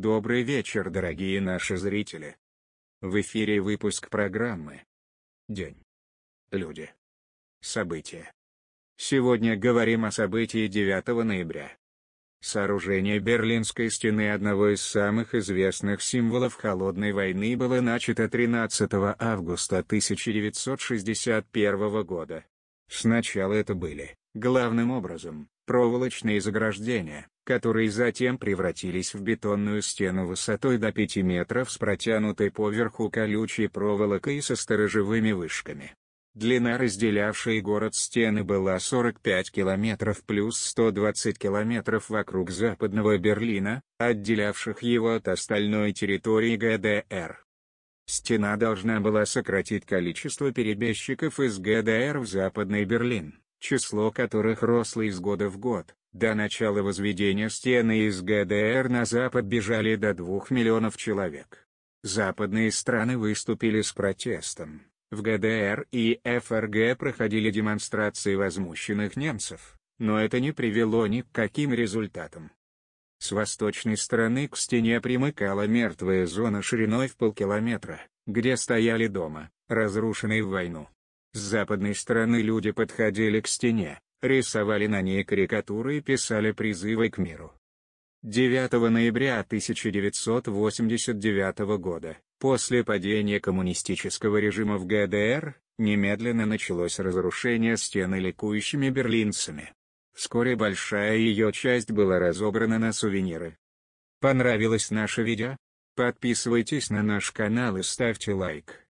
Добрый вечер, дорогие наши зрители. В эфире выпуск программы «День. Люди. События». Сегодня говорим о событии 9 ноября. Сооружение Берлинской стены одного из самых известных символов Холодной войны было начато 13 августа 1961 года. Сначала это были Главным образом, проволочные заграждения, которые затем превратились в бетонную стену высотой до 5 метров с протянутой поверху колючей проволокой и со сторожевыми вышками. Длина разделявшей город стены была 45 километров плюс 120 километров вокруг западного Берлина, отделявших его от остальной территории ГДР. Стена должна была сократить количество перебежчиков из ГДР в западный Берлин число которых росло из года в год. До начала возведения стены из ГДР на Запад бежали до 2 миллионов человек. Западные страны выступили с протестом. В ГДР и ФРГ проходили демонстрации возмущенных немцев, но это не привело ни к каким результатам. С восточной стороны к стене примыкала мертвая зона шириной в полкилометра, где стояли дома, разрушенные в войну. С западной стороны люди подходили к стене, рисовали на ней карикатуры и писали призывы к миру. 9 ноября 1989 года, после падения коммунистического режима в ГДР, немедленно началось разрушение стены ликующими берлинцами. Вскоре большая ее часть была разобрана на сувениры. Понравилось наше видео? Подписывайтесь на наш канал и ставьте лайк.